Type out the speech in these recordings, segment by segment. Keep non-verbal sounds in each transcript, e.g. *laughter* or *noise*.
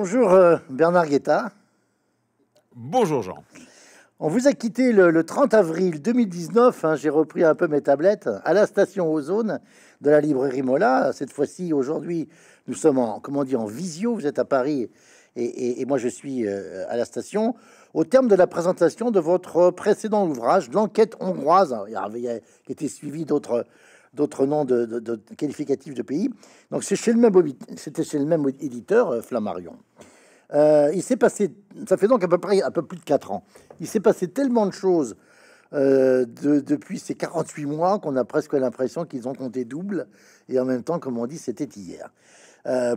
Bonjour euh, Bernard Guetta. Bonjour Jean. On vous a quitté le, 30 avril 2019, hein, j'ai repris un peu mes tablettes, à la station Ozone de la librairie Mola. Cette fois-ci, aujourd'hui, nous sommes en, comment dit en visio, vous êtes à Paris et, moi je suis euh, à la station. Au terme de la présentation de votre précédent ouvrage, L'enquête hongroise, qui était suivi d'autres d'autres noms de, qualificatifs de pays. Donc c'est chez le même c'était chez le même éditeur euh, Flammarion. Euh, il s'est passé, ça fait donc à peu près un peu plus de quatre ans. Il s'est passé tellement de choses euh, depuis ces 48 mois qu'on a presque l'impression qu'ils ont compté double et en même temps, comme on dit, c'était hier.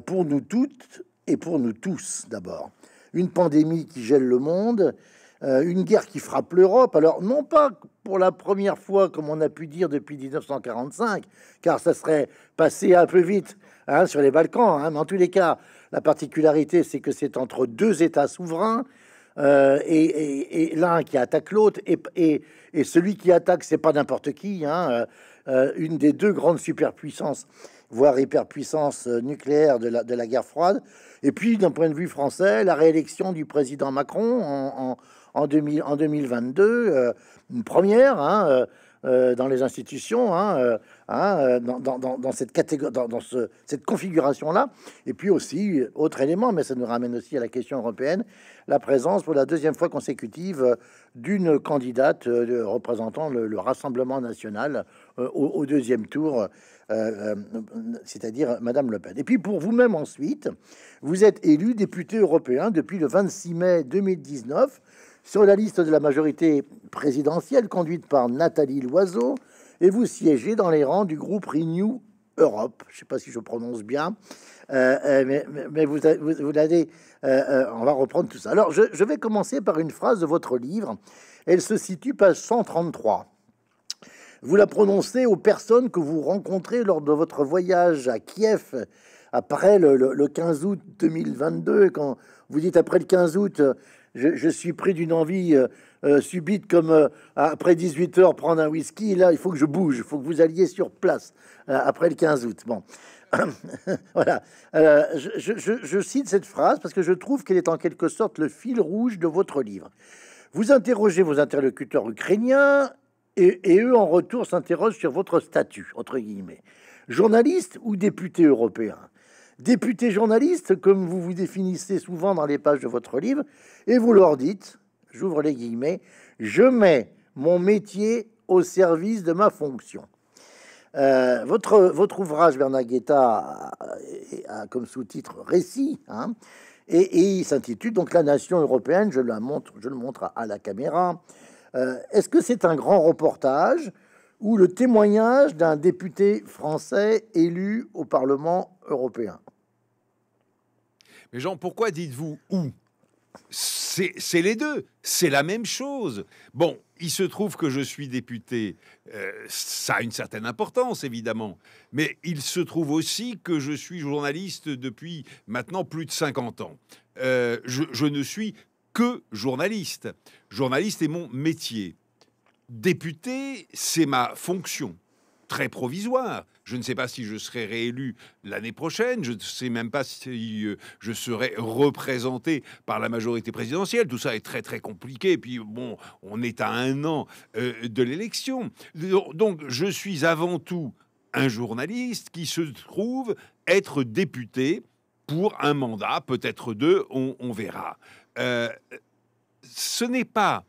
pour nous toutes et pour nous tous d'abord. Une pandémie qui gèle le monde, euh, une guerre qui frappe l'Europe, alors non pas pour la première fois, comme on a pu dire depuis 1945, car ça serait passé un peu vite hein, sur les Balkans, hein, mais en tous les cas, la particularité, c'est que c'est entre deux États souverains, euh, et, l'un qui attaque l'autre, et, celui qui attaque, c'est pas n'importe qui, hein, euh, une des deux grandes superpuissances, voire hyperpuissance nucléaire de la, de la guerre froide. Et puis, d'un point de vue français, la réélection du président Macron en en, 2000, en 2022, euh, une première hein, euh, euh, dans les institutions, hein, hein, dans, cette dans, cette configuration-là. Et puis aussi, autre élément, mais ça nous ramène aussi à la question européenne, la présence pour la deuxième fois consécutive d'une candidate représentant le, Rassemblement national au, deuxième tour. c'est-à-dire Madame Le Pen. Et puis pour vous-même ensuite, vous êtes élu député européen depuis le 26 mai 2019 sur la liste de la majorité présidentielle conduite par Nathalie Loiseau et vous siégez dans les rangs du groupe Renew Europe. Je ne sais pas si je prononce bien, euh, euh, mais, vous, vous, l'avez. Euh, on va reprendre tout ça. Alors, je, vais commencer par une phrase de votre livre. Elle se situe page 133. Vous la prononcez aux personnes que vous rencontrez lors de votre voyage à Kiev après le, le 15 août 2022. Quand vous dites après le 15 août, je, suis pris d'une envie euh, euh, subite comme euh, après 18 heures prendre un whisky. Là, il faut que je bouge, il faut que vous alliez sur place après le 15 août. Bon. *laughs* voilà. je, cite cette phrase parce que je trouve qu'elle est en quelque sorte le fil rouge de votre livre. Vous interrogez vos interlocuteurs ukrainiens et, et eux, en retour, s'interrogent sur votre statut, entre guillemets. Journaliste ou député européen député journaliste, comme vous vous définissez souvent dans les pages de votre livre, et vous leur dites, j'ouvre les guillemets, je mets mon métier au service de ma fonction. Euh, votre, ouvrage, Bernard a, comme sous-titre Récit, hein, et, il s'intitule donc La nation européenne. Je, la montre, je le montre à, la caméra. Euh, est-ce que c'est un grand reportage ou le témoignage d'un député français élu au Parlement européen mais Jean, pourquoi dites-vous où c'est les deux, c'est la même chose. Bon, il se trouve que je suis député, euh, ça a une certaine importance évidemment, mais il se trouve aussi que je suis journaliste depuis maintenant plus de 50 ans. Euh, je ne suis que journaliste. Journaliste est mon métier. Député, c'est ma fonction très provisoire. Je ne sais pas si je serai réélu l'année prochaine, je ne sais même pas si euh, je serai représenté par la majorité présidentielle. Tout ça est très très compliqué. Et puis bon, on est à un an euh, de l'élection. Donc je suis avant tout un journaliste qui se trouve être député pour un mandat, peut-être deux, on, verra. Euh, ce n'est pas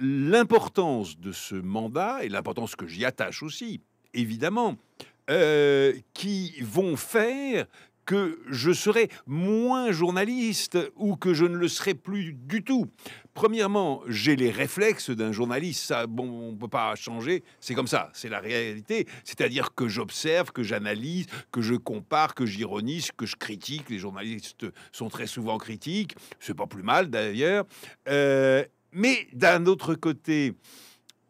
l'importance de ce mandat et l'importance que j'y attache aussi, évidemment, euh, qui vont faire que je serai moins journaliste ou que je ne le serai plus du tout. Premièrement, j'ai les réflexes d'un journaliste, ça, bon, on ne peut pas changer, c'est comme ça, c'est la réalité. C'est-à-dire que j'observe, que j'analyse, que je compare, que j'ironise, que je critique. Les journalistes sont très souvent critiques, c'est pas plus mal d'ailleurs. Euh, mais d'un autre côté,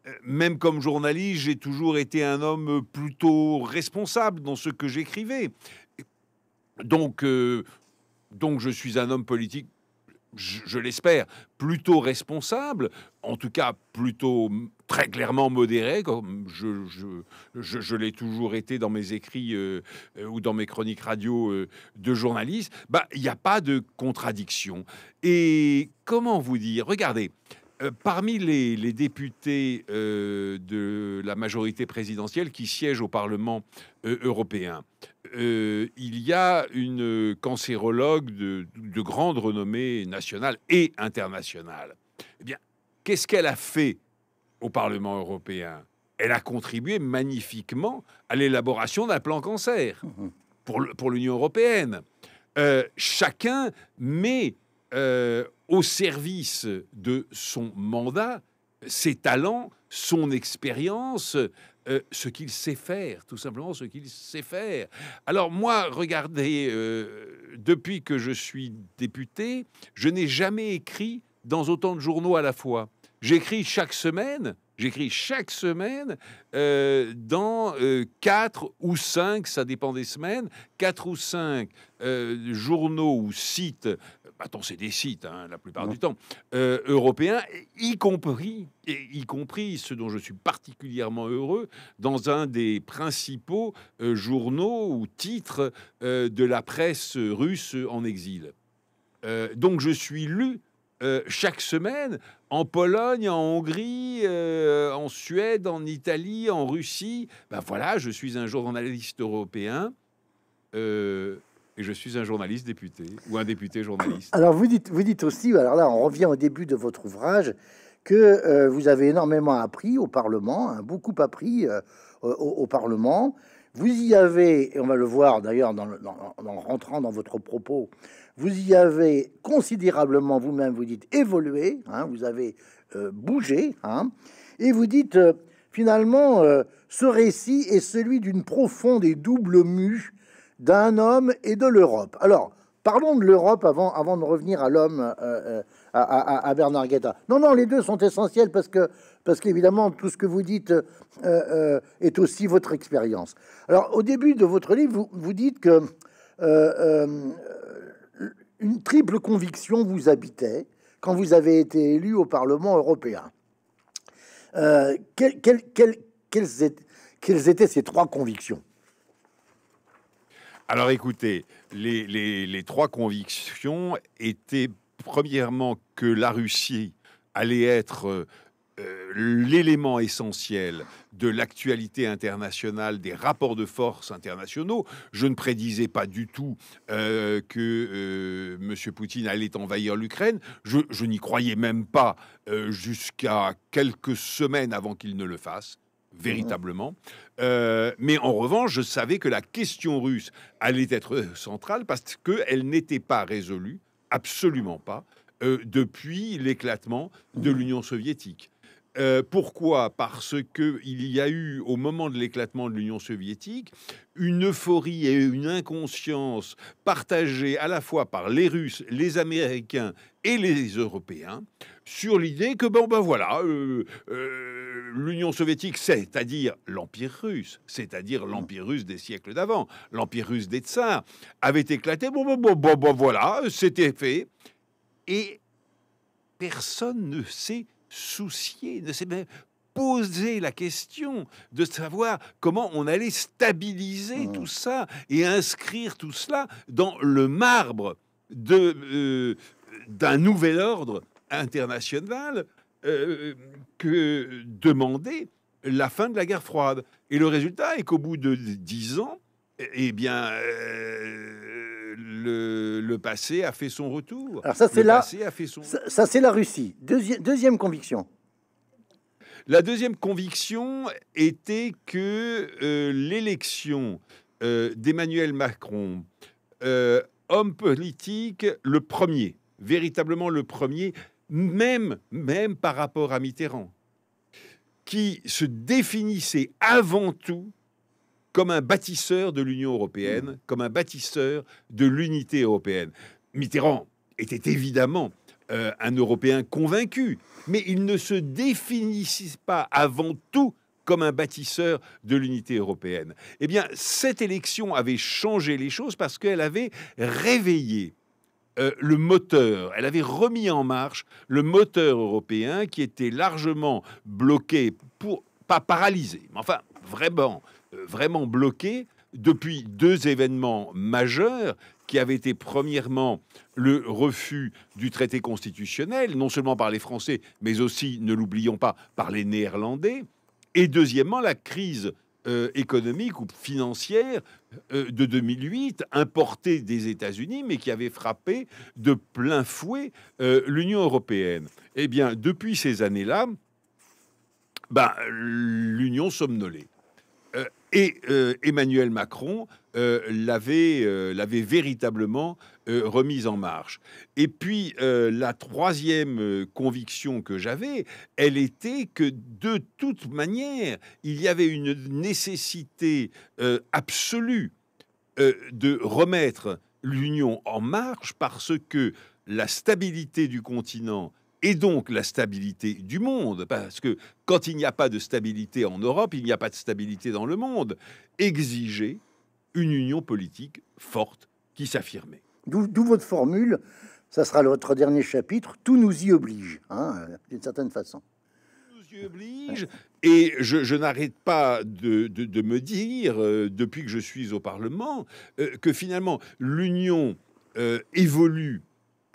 euh, même comme journaliste, j'ai toujours été un homme plutôt responsable dans ce que j'écrivais. Donc, euh, donc je suis un homme politique, je, l'espère, plutôt responsable, en tout cas plutôt très clairement modéré, comme je, je, je, l'ai toujours été dans mes écrits euh, ou dans mes chroniques radio de journaliste. Bah, il n'y a pas de contradiction. Et comment vous dire Regardez, euh, parmi les, députés euh, de la majorité présidentielle qui siègent au Parlement euh, européen, il y a une cancérologue de, grande renommée nationale et internationale. Eh bien, qu'est-ce qu'elle a fait au Parlement européen Elle a contribué magnifiquement à l'élaboration d'un plan cancer mmh, mmh. pour l'Union européenne. chacun met au service de son mandat, ses talents, son expérience, euh, ce qu'il sait faire, tout simplement ce qu'il sait faire. Alors moi, regardez, euh, depuis que je suis député, je n'ai jamais écrit dans autant de journaux à la fois. J'écris chaque semaine J'écris chaque semaine euh, dans euh, quatre ou cinq, ça dépend des semaines, quatre ou cinq euh, journaux ou sites. Attends, c'est des sites hein, la plupart du temps européens, y compris et y compris ce dont je suis particulièrement heureux dans un des principaux journaux ou titres de la presse russe en exil. donc je suis lu chaque semaine en Pologne, en Hongrie, euh, en Suède, en Italie, en Russie. Ben voilà, je suis un journaliste européen euh, et je suis un journaliste député ou un député journaliste. Alors vous dites, vous dites aussi, alors là on revient au début de votre ouvrage, que euh, vous avez énormément appris au Parlement, hein, beaucoup appris au, Parlement. Vous y avez, et on va le voir d'ailleurs dans, en rentrant dans votre propos, vous y avez considérablement vous-même, vous dites, évolué, hein, vous avez euh, bougé, hein, et vous dites, euh, finalement, euh, ce récit est celui d'une profonde et double mue d'un homme et de l'Europe. Alors, parlons de l'Europe avant, avant de revenir à l'homme, à, Bernard Guetta. Non, non, les deux sont essentiels parce que parce qu'évidemment, tout ce que vous dites est aussi votre expérience. Alors, au début de votre livre, vous, vous dites que une triple conviction vous habitait quand vous avez été élu au Parlement européen. Euh, quelles, étaient, ces trois convictions Alors écoutez, les, les, trois convictions étaient premièrement que la Russie allait être euh, euh, l'élément essentiel de l'actualité internationale, des rapports de force internationaux. Je ne prédisais pas du tout euh, que euh, monsieur M. Poutine allait envahir l'Ukraine. Je, n'y croyais même pas jusqu'à quelques semaines avant qu'il ne le fasse véritablement. Mm-hmm. mais en revanche, je savais que la question russe allait être centrale parce qu'elle n'était pas résolue, absolument pas, depuis l'éclatement de mm-hmm. l'Union soviétique. Euh, pourquoi Parce qu'il y a eu, au moment de l'éclatement de l'Union soviétique, une euphorie et une inconscience partagées à la fois par les Russes, les Américains et les Européens sur l'idée que, bon ben voilà, euh, euh, l'Union soviétique, c'est-à-dire l'Empire russe, c'est-à-dire mmh. l'Empire russe des siècles d'avant, l'Empire russe des tsars, avait éclaté, bon bon bon, bon, bon voilà, c'était fait. Et personne ne sait soucier, de s'est poser la question de savoir comment on allait stabiliser mmh. tout ça et inscrire tout cela dans le marbre de euh, d'un nouvel ordre international euh, que demandait la fin de la guerre froide. Et le résultat est qu'au bout de dix ans, eh bien, euh, le, passé a fait son retour. Alors ça, c'est la, Russie. deuxième conviction. La deuxième conviction était que euh, l'élection euh, d'Emmanuel Macron, euh, homme politique, le premier, véritablement le premier, même, même par rapport à Mitterrand, qui se définissait avant tout comme un bâtisseur de l'Union européenne, mm. comme un bâtisseur de l'unité européenne. Mitterrand était évidemment euh, un Européen convaincu, mais il ne se définissait pas avant tout comme un bâtisseur de l'unité européenne. Eh bien, cette élection avait changé les choses parce qu'elle avait réveillé euh, le moteur, elle avait remis en marche le moteur européen qui était largement bloqué, pour, pas paralysé, mais enfin vraiment euh, vraiment bloqué depuis deux événements majeurs qui avaient été premièrement le refus du traité constitutionnel, non seulement par les Français, mais aussi, ne l'oublions pas, par les Néerlandais, et deuxièmement la crise euh, économique ou financière euh, de 2008, importée des États-Unis, mais qui avait frappé de plein fouet l'Union européenne. Eh bien, depuis ces années-là, ben, l'Union s'omnolait. Et euh, Emmanuel Macron euh, l'avait, euh, l'avait véritablement remise en marche. Et puis, la troisième conviction que j'avais, elle était que de toute manière, il y avait une nécessité absolue de remettre l'Union en marche parce que la stabilité du continent et donc la stabilité du monde, parce que quand il n'y a pas de stabilité en Europe, il n'y a pas de stabilité dans le monde, exiger une union politique forte qui s'affirmait. D'où votre formule, ça sera votre dernier chapitre, tout nous y oblige, hein, d'une certaine façon. Tout nous y oblige, et je, n'arrête pas de, me dire, euh, depuis que je suis au Parlement, euh, que finalement l'union euh, évolue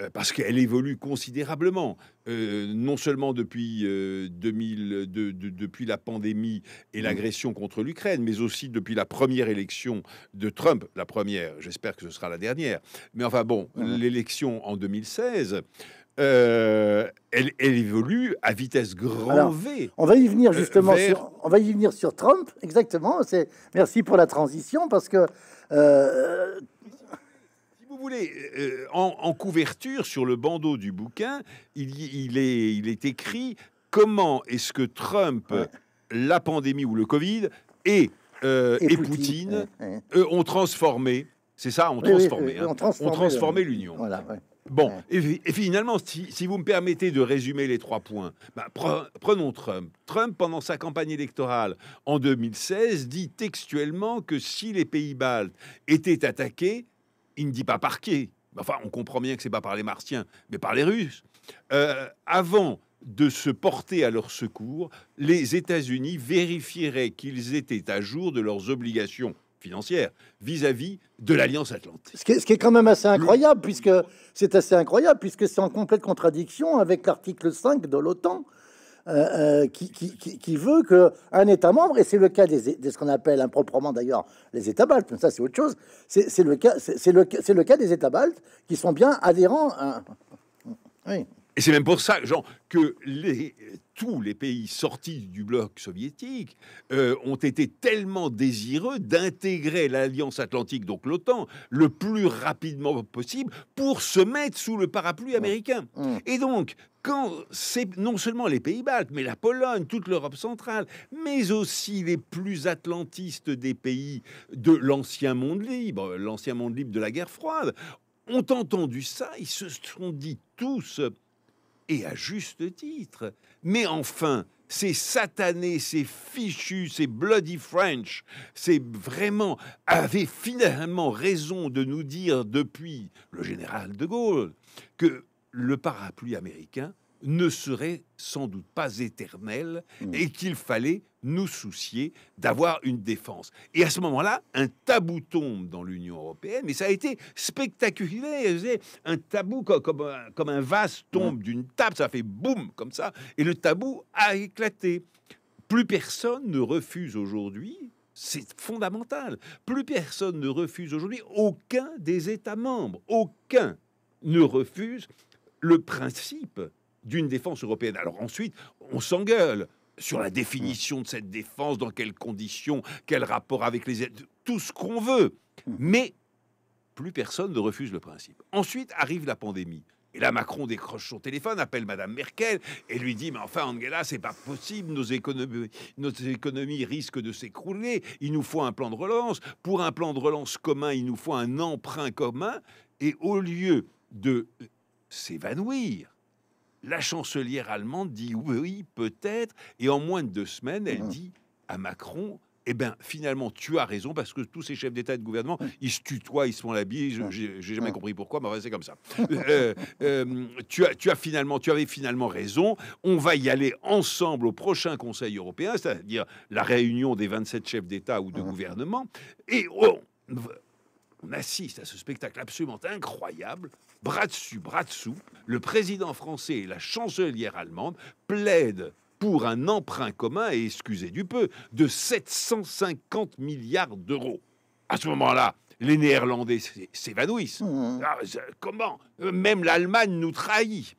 euh, parce qu'elle évolue considérablement, euh, non seulement depuis, euh, depuis la pandémie et mmh. l'agression contre l'Ukraine, mais aussi depuis la première élection de Trump, la première, j'espère que ce sera la dernière, mais enfin bon, mmh. l'élection en 2016. elle, évolue à vitesse grand V. On va y venir justement. Sur, on va y venir sur Trump, exactement. C'est merci pour la transition parce que voulez, euh, en, couverture, sur le bandeau du bouquin, il, est, il est écrit comment est-ce que Trump, la pandémie ou le Covid, et, euh, et, Poutine, ont transformé, c'est ça, ont transformé, transformé l'Union. Bon, et, finalement, si, vous me permettez de résumer les trois points, bah, prenons Trump. Trump, pendant sa campagne électorale en 2016, dit textuellement que si les pays baltes étaient attaqués, il ne dit pas parquet. Enfin, on comprend bien que c'est pas par les Martiens, mais par les Russes. Euh, avant de se porter à leur secours, les États-Unis vérifieraient qu'ils étaient à jour de leurs obligations financières vis-à-vis de l'Alliance Atlantique. Ce qui, est, ce qui, est, quand même assez incroyable, puisque c'est assez incroyable, puisque c'est en complète contradiction avec l'article 5 de l'OTAN, euh, euh, qui, qui, qui, qui, veut qu'un État membre, et c'est le cas des, de ce qu'on appelle improprement d'ailleurs les États baltes, mais ça c'est autre chose, c'est le, cas, le, cas des États baltes qui sont bien adhérents à... Oui. Et c'est même pour ça, Jean, que tous les pays sortis du bloc soviétique euh, ont été tellement désireux d'intégrer l'Alliance Atlantique, donc l'OTAN, le plus rapidement possible pour se mettre sous le parapluie américain. Mm. Et donc, quand c'est non seulement les pays baltes, mais la Pologne, toute l'Europe centrale, mais aussi les plus atlantistes des pays de l'ancien monde libre, l'ancien monde libre de la guerre froide, ont entendu ça, ils se sont dit tous, et à juste titre, mais enfin, ces satanés, ces fichus, ces bloody French, c'est vraiment, avaient finalement raison de nous dire depuis le général de Gaulle que le parapluie américain ne serait sans doute pas éternel mmh. et qu'il fallait nous soucier d'avoir une défense. Et à ce moment-là, un tabou tombe dans l'Union européenne, mais ça a été spectaculaire. Un tabou comme, euh, comme, un vase tombe mmh. d'une table, ça fait boum comme ça, et le tabou a éclaté. Plus personne ne refuse aujourd'hui c'est fondamental. Plus personne ne refuse aujourd'hui, aucun des États membres, aucun ne refuse le principe d'une défense européenne. Alors ensuite, on s'engueule sur la définition de cette défense, dans quelles conditions, quel rapport avec les aides, tout ce qu'on veut. Mais plus personne ne refuse le principe. Ensuite arrive la pandémie. Et là, Macron décroche son téléphone, appelle Madame Merkel et lui dit Mais enfin, Angela, c'est pas possible, nos économies, nos économies risquent de s'écrouler, il nous faut un plan de relance. Pour un plan de relance commun, il nous faut un emprunt commun. Et au lieu de s'évanouir. La chancelière allemande dit oui, peut-être, et en moins de deux semaines, elle mhm. dit à Macron, eh bien, finalement, tu as raison, parce que tous ces chefs d'État et de gouvernement, ils se tutoient, ils se font la bille, j'ai jamais compris pourquoi, mais c'est comme ça. Euh, euh, tu, as, finalement, tu avais finalement raison, on va y aller ensemble au prochain Conseil européen, c'est-à-dire la réunion des 27 chefs d'État ou de mhm. gouvernement, et on assiste à ce spectacle absolument incroyable, bras dessus, bras dessous. Le président français et la chancelière allemande plaident pour un emprunt commun, et excusez du peu, de 750 milliards d'euros. À ce moment-là, les Néerlandais s'évanouissent. Mmh. Ah, comment Même l'Allemagne nous trahit.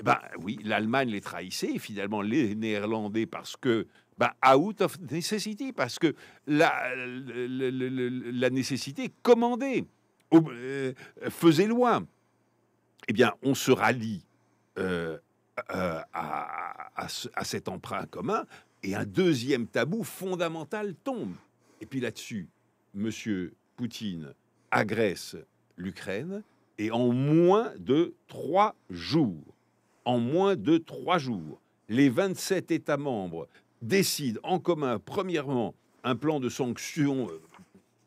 Eh ben oui, l'Allemagne les trahissait, finalement les Néerlandais, parce que bah, out of necessity, parce que la, la, nécessité commandée euh, faisait loin. Eh bien, on se rallie euh, euh, à, à, cet emprunt commun, et un deuxième tabou fondamental tombe. Et puis là-dessus, Monsieur Poutine agresse l'Ukraine, et en moins de trois jours, en moins de trois jours, les 27 États membres décide en commun, premièrement, un plan de sanctions euh,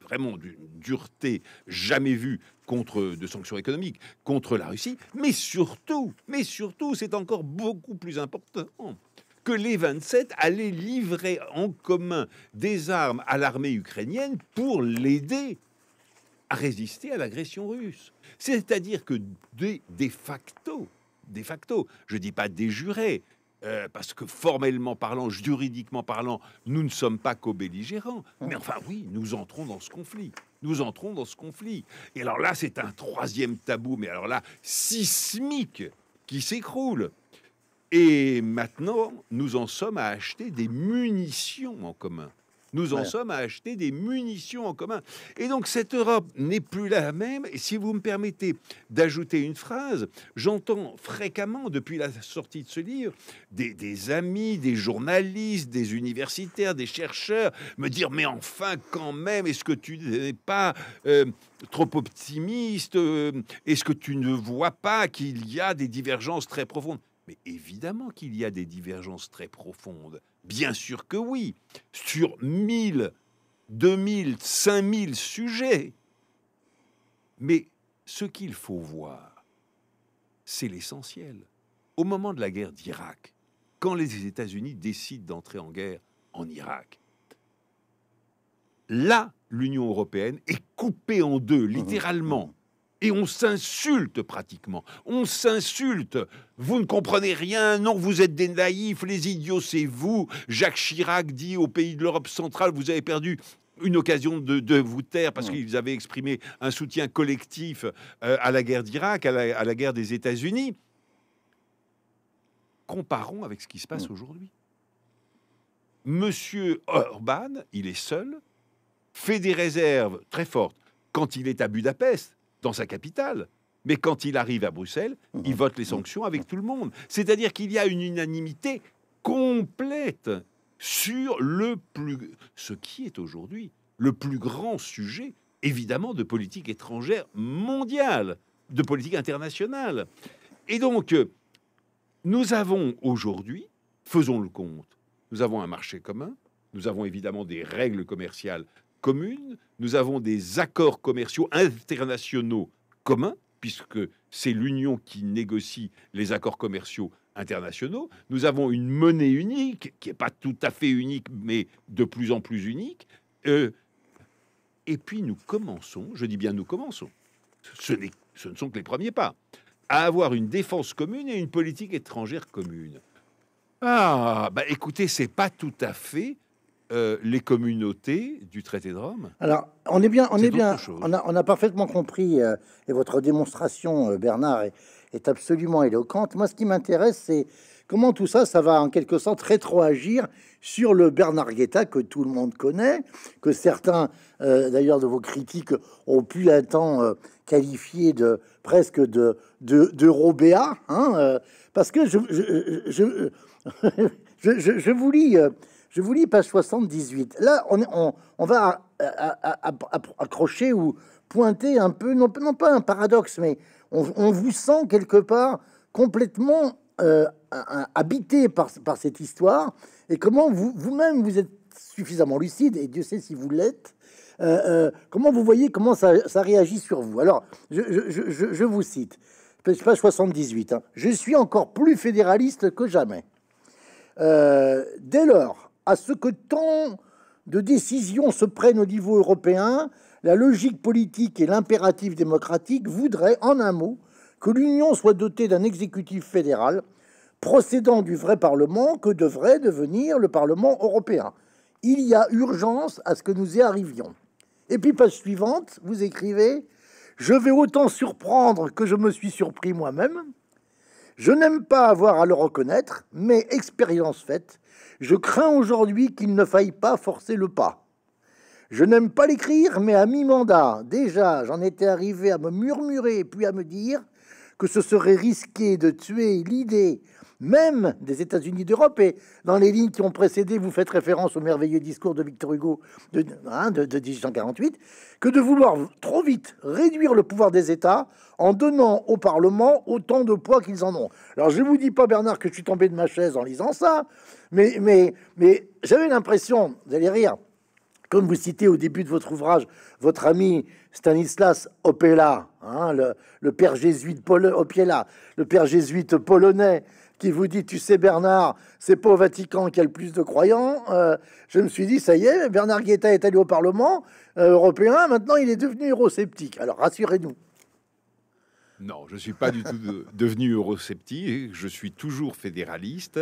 vraiment d'une dureté jamais vue contre de sanctions économiques contre la Russie, mais surtout, mais surtout, c'est encore beaucoup plus important que les 27 allaient livrer en commun des armes à l'armée ukrainienne pour l'aider à résister à l'agression russe. C'est-à-dire que de, de, facto, de facto, je dis pas des jurés, euh, parce que formellement parlant, juridiquement parlant, nous ne sommes pas co-belligérants. Mais enfin oui, nous entrons dans ce conflit. Nous entrons dans ce conflit. Et alors là, c'est un troisième tabou, mais alors là, sismique, qui s'écroule. Et maintenant, nous en sommes à acheter des munitions en commun. Nous en sommes à acheter des munitions en commun. Et donc cette Europe n'est plus la même. Et si vous me permettez d'ajouter une phrase, j'entends fréquemment depuis la sortie de ce livre des, amis, des journalistes, des universitaires, des chercheurs me dire mais enfin quand même, est-ce que tu n'es pas euh, trop optimiste euh, Est-ce que tu ne vois pas qu'il y a des divergences très profondes Mais évidemment qu'il y a des divergences très profondes. Bien sûr que oui. Sur 1000, 2000, 5000 sujets. Mais ce qu'il faut voir, c'est l'essentiel. Au moment de la guerre d'Irak, quand les États-Unis décident d'entrer en guerre en Irak, là, l'Union européenne est coupée en deux, mmh, littéralement. Mmh et on s'insulte pratiquement. On s'insulte. Vous ne comprenez rien, non, vous êtes des naïfs, les idiots, c'est vous. Jacques Chirac dit aux pays de l'Europe centrale, vous avez perdu une occasion de, vous taire parce qu'ils avaient exprimé un soutien collectif euh, à la guerre d'Irak, à, la, guerre des États-Unis. Comparons avec ce qui se passe aujourd'hui. Monsieur Orban, il est seul, fait des réserves très fortes quand il est à Budapest dans sa capitale. Mais quand il arrive à Bruxelles, il mmh. vote les sanctions avec tout le monde. C'est-à-dire qu'il y a une unanimité complète sur le plus, ce qui est aujourd'hui le plus grand sujet, évidemment, de politique étrangère mondiale, de politique internationale. Et donc, euh, nous avons aujourd'hui, faisons le compte, nous avons un marché commun, nous avons évidemment des règles commerciales commune, nous avons des accords commerciaux internationaux communs, puisque c'est l'Union qui négocie les accords commerciaux internationaux. Nous avons une monnaie unique, qui n'est pas tout à fait unique, mais de plus en plus unique. Euh, et puis nous commençons, je dis bien nous commençons, ce, ne sont que les premiers pas, à avoir une défense commune et une politique étrangère commune. Ah, bah écoutez, c'est pas tout à fait euh, les communautés du traité de Rome. Alors, on est bien, on est, bien, on a, on a, parfaitement compris, euh, et votre démonstration, euh, Bernard, est, absolument éloquente. Moi, ce qui m'intéresse, c'est comment tout ça, ça va en quelque sorte rétroagir sur le Bernard Guetta que tout le monde connaît, que certains, d'ailleurs, de vos critiques ont pu un temps qualifier de presque de, de, de Robéa, hein, parce que je, je, je, je *laughs* vous lis. Je vous lis page 78. Là, on, on va euh, accrocher ou pointer un peu, non, pas un paradoxe, mais on, vous sent quelque part complètement euh, habité par, cette histoire. Et comment vous-même, vous, êtes suffisamment lucide, et Dieu sait si vous l'êtes, euh, comment vous voyez comment ça, réagit sur vous. Alors, je, vous cite, page 78, hein. Je suis encore plus fédéraliste que jamais. dès lors, à ce que tant de décisions se prennent au niveau européen, la logique politique et l'impératif démocratique voudraient, en un mot, que l'Union soit dotée d'un exécutif fédéral procédant du vrai Parlement que devrait devenir le Parlement européen. Il y a urgence à ce que nous y arrivions. Et puis, page suivante, vous écrivez Je vais autant surprendre que je me suis surpris moi-même. Je n'aime pas avoir à le reconnaître, mais expérience faite, je crains aujourd'hui qu'il ne faille pas forcer le pas. Je n'aime pas l'écrire, mais à mi-mandat, déjà, j'en étais arrivé à me murmurer, puis à me dire que ce serait risqué de tuer l'idée même des États-Unis d'Europe. Et dans les lignes qui ont précédé, vous faites référence au merveilleux discours de Victor Hugo de, 1848, hein, que de vouloir trop vite réduire le pouvoir des États en donnant au Parlement autant de poids qu'ils en ont. Alors je ne vous dis pas, Bernard, que je suis tombé de ma chaise en lisant ça, mais, mais, mais j'avais l'impression, vous allez rire, comme vous citez au début de votre ouvrage, votre ami Stanislas Opella, hein, le, père jésuite Pol le père jésuite polonais, qui vous dit Tu sais, Bernard, c'est pas au Vatican qu'il y a le plus de croyants. Euh, je me suis dit Ça y est, Bernard Guetta est allé au Parlement euh, européen, maintenant il est devenu eurosceptique. Alors rassurez-nous. Non, je ne suis pas du tout *laughs* devenu eurosceptique, je suis toujours fédéraliste,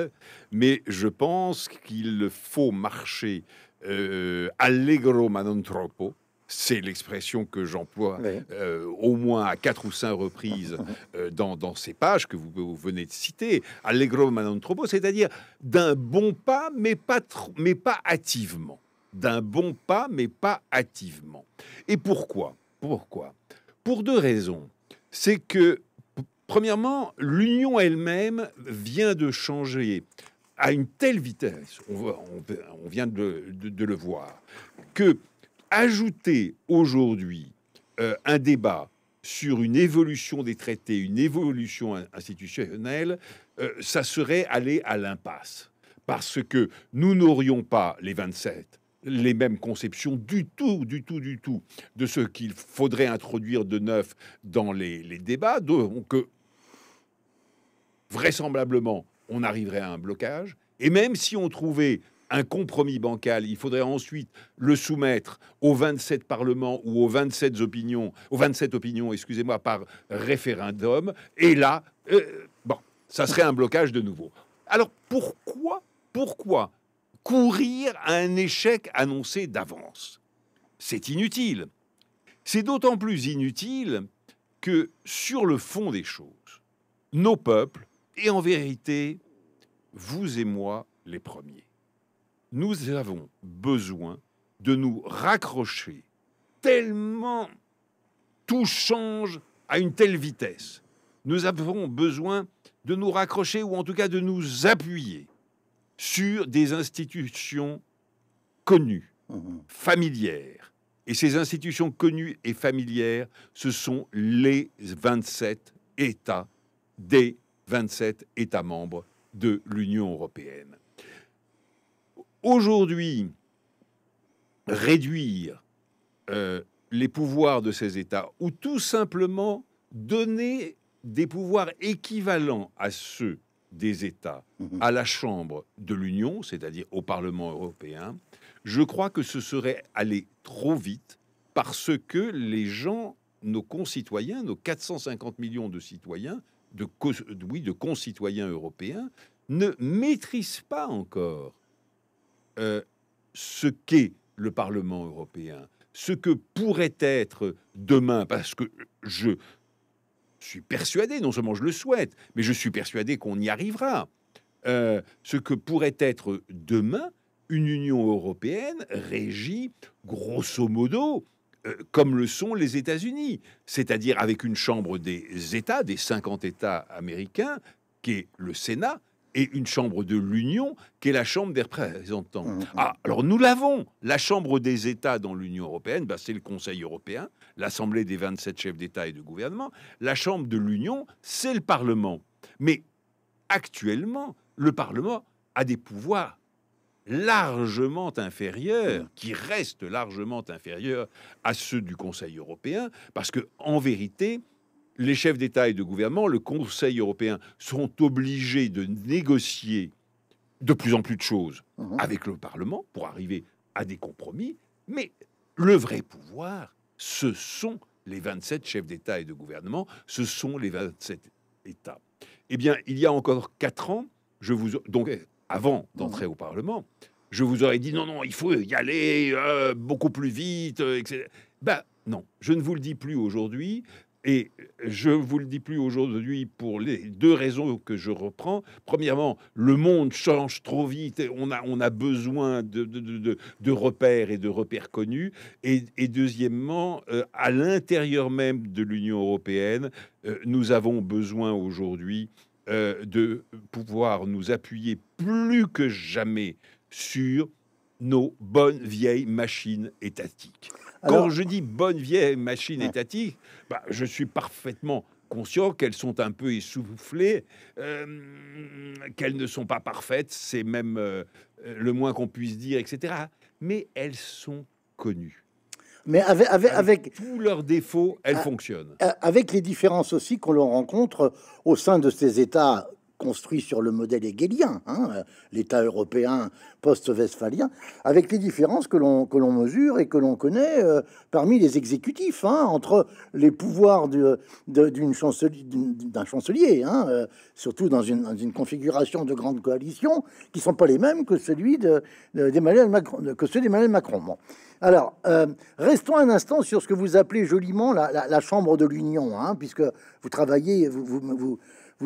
mais je pense qu'il faut marcher euh, allegro ma non c'est l'expression que j'emploie euh, au moins à quatre ou cinq reprises euh, dans, ces pages que vous, venez de citer, allegro manantropo, c'est-à-dire d'un bon pas, mais pas, trop, mais pas hâtivement. D'un bon pas, mais pas hâtivement. Et pourquoi Pourquoi Pour deux raisons. C'est que, premièrement, l'Union elle-même vient de changer à une telle vitesse, on, vient de, de le voir, que ajouter aujourd'hui euh, un débat sur une évolution des traités, une évolution institutionnelle, euh, ça serait aller à l'impasse. Parce que nous n'aurions pas, les 27, les mêmes conceptions du tout, du tout, du tout, de ce qu'il faudrait introduire de neuf dans les, débats. Donc, euh, vraisemblablement, on arriverait à un blocage. Et même si on trouvait un compromis bancal, il faudrait ensuite le soumettre aux 27 parlements ou aux 27 opinions, aux 27 opinions, excusez-moi, par référendum. Et là, euh, bon, ça serait un blocage de nouveau. Alors pourquoi, pourquoi courir à un échec annoncé d'avance C'est inutile. C'est d'autant plus inutile que sur le fond des choses, nos peuples, et en vérité, vous et moi les premiers, nous avons besoin de nous raccrocher tellement tout change à une telle vitesse. Nous avons besoin de nous raccrocher ou en tout cas de nous appuyer sur des institutions connues, mmh. familières. Et ces institutions connues et familières, ce sont les 27 États des 27 États membres de l'Union européenne aujourd'hui réduire euh, les pouvoirs de ces États ou tout simplement donner des pouvoirs équivalents à ceux des États mhm. à la Chambre de l'Union, c'est-à-dire au Parlement européen, je crois que ce serait aller trop vite parce que les gens, nos concitoyens, nos 450 millions de citoyens, de, oui, de concitoyens européens, ne maîtrisent pas encore euh, ce qu'est le Parlement européen, ce que pourrait être demain, parce que je suis persuadé, non seulement je le souhaite, mais je suis persuadé qu'on y arrivera, euh, ce que pourrait être demain une Union européenne régie, grosso modo, euh, comme le sont les États-Unis, c'est-à-dire avec une chambre des États, des 50 États américains, qui est le Sénat, et une chambre de l'Union qui est la chambre des représentants. Mmh, mmh. Ah, alors nous l'avons, la chambre des États dans l'Union européenne, bah, c'est le Conseil européen, l'Assemblée des 27 chefs d'État et de gouvernement, la chambre de l'Union, c'est le Parlement. Mais actuellement, le Parlement a des pouvoirs largement inférieurs, mmh. qui restent largement inférieurs à ceux du Conseil européen, parce que en vérité, les chefs d'État et de gouvernement, le Conseil européen, seront obligés de négocier de plus en plus de choses mhm. avec le Parlement pour arriver à des compromis. Mais le vrai pouvoir, ce sont les 27 chefs d'État et de gouvernement, ce sont les 27 États. Eh bien, il y a encore quatre ans, je vous donc avant d'entrer au Parlement, je vous aurais dit non, non, il faut y aller euh, beaucoup plus vite, euh, etc. Ben non, je ne vous le dis plus aujourd'hui et je vous le dis plus aujourd'hui pour les deux raisons que je reprends. Premièrement, le monde change trop vite. On a, on a besoin de, de, repères et de repères connus. Et, deuxièmement, euh, à l'intérieur même de l'Union européenne, euh, nous avons besoin aujourd'hui euh, de pouvoir nous appuyer plus que jamais sur nos bonnes vieilles machines étatiques. Quand je dis bonne vieille machine étatique, bah, je suis parfaitement conscient qu'elles sont un peu essoufflées, euh, qu'elles ne sont pas parfaites, c'est même euh, le moins qu'on puisse dire, etc. Mais elles sont connues. Mais avec, avec, avec tous leurs défauts, elles ah, fonctionnent. Euh, avec les différences aussi qu'on rencontre au sein de ces États construit sur le modèle hegelien, hein, euh, l'État européen post-westphalien, avec les différences que l'on mesure et que l'on connaît euh, parmi les exécutifs, hein, entre les pouvoirs d'un chancelier, hein, euh, surtout dans une, configuration de grande coalition, qui ne sont pas les mêmes que, celui de, d'Emmanuel Macron, que ceux d'Emmanuel Macron. Alors, restons un instant sur ce que vous appelez joliment la, Chambre de l'Union, puisque vous travaillez, vous, vous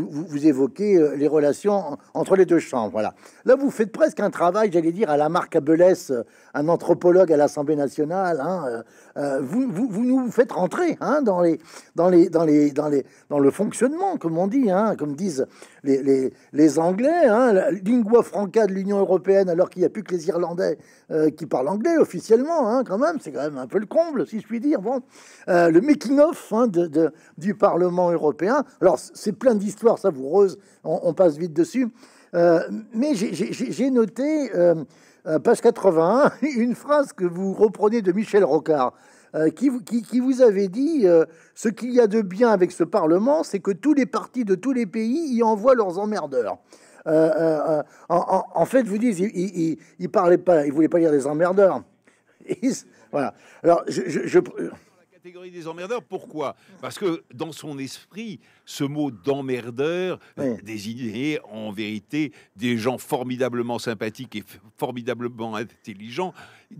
vous, évoquez euh, les relations entre les deux chambres. Voilà. Là, vous faites presque un travail, j'allais dire, à la marque Belès, euh, un anthropologue à l'Assemblée nationale, hein, euh, euh, vous, vous, vous, nous faites rentrer hein, dans, les, dans, les, dans, les, dans, les, dans le fonctionnement, comme on dit, hein, comme disent les, les, les Anglais, hein, la lingua franca de l'Union européenne, alors qu'il n'y a plus que les Irlandais euh, qui parlent anglais officiellement, hein, quand même, c'est quand même un peu le comble, si je puis dire. Bon, euh, le making-of de, du Parlement européen. Alors, c'est plein d'histoires savoureuses, on, on, passe vite dessus. mais j'ai noté euh, page 81, *laughs* une phrase que vous reprenez de Michel Rocard, euh, qui, qui vous avait dit euh, Ce qu'il y a de bien avec ce Parlement, c'est que tous les partis de tous les pays y envoient leurs emmerdeurs. en, fait, vous dites, il, il, pas, il voulait pas dire des emmerdeurs. *laughs* voilà. Alors, je des emmerdeurs. Pourquoi Parce que dans son esprit, ce mot d'emmerdeur euh, des désignait en vérité des gens formidablement sympathiques et formidablement intelligents